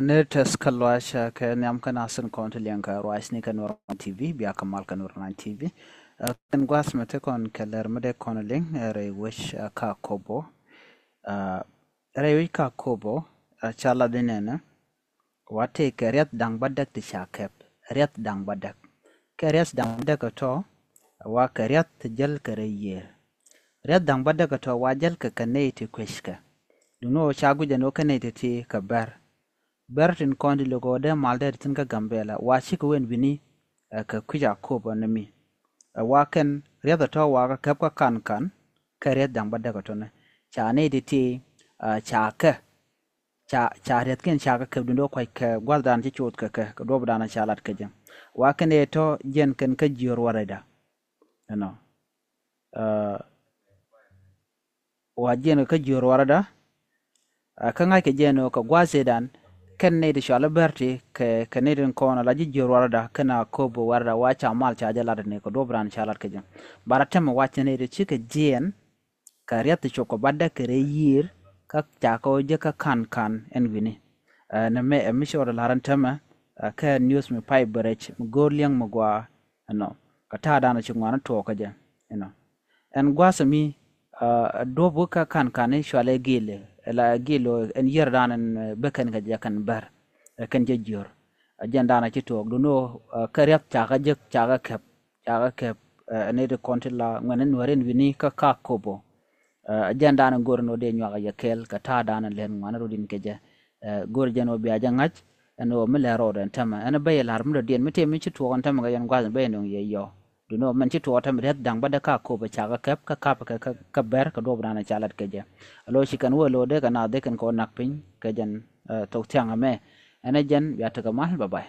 Ni teskalwasha ken yam kana sin kontil yan ka ruais ni kan waran TV biya kamal kan waran TV. Ken gwas mete kon keller mede kon ling re ka kobo. Re ka kobo chala dinene. Wate keriat dang badak ti shakep. Riat dang badak. Keriat dang badak ka ka bar. bertin kondi de malde tin ka gambela wa shi wen bini eh, ka kuja ko ba nami eh, wa ken riyada to wa ka kapka kan kan ka riyada dang bada ka tona cha ne de ti eh, cha ka cha cha riyada ken cha ka ka dundo ko ka gwaldan ti chot ka ka do bada na cha lat ka jen wa ken e to jen ken ka jiyor warada no wa jen ka jiyor da ka ngai ka gwa ka dan. kenedi shwale berti ke kenedi nkona la jijiru warada kena kubu warada wacha amal cha ajalada ni kudua bran cha alat kejim bara tema wacha nedi chike jien kariyati choko bada kere yir kakchako uje kakan kan envini eh, neme emisho eh, wada laran tema eh, ke news mi pai berich mgoliang mgwa no kata adana chungwana tuwa you know en gwasa mi dobu kakan kan e shwale gile la gilo en yerdanen beken ga jakan bar ken jejjor jor ajanda na ci tok duno karyap jek ta ga kep ta ga kep ne de konti la ngenen waren wini ka ka kobo ajanda na gorno de nyaga yakel ka ta danan len ngana rodin keje gor jeno bi aja ngach eno mele roden tama en ena bayel har mlo dien mete mi ci tuon tama ga yan gwa be no ye yo duno man ci to tam ret dang bada ka ko ba cha ga kap ka kap ka ka ber ka do brana chalat ke je lo shi kan wo lo de ka na de kan ko nak pin ke jan to tyanga me ene jan ya ta ka mal ba bai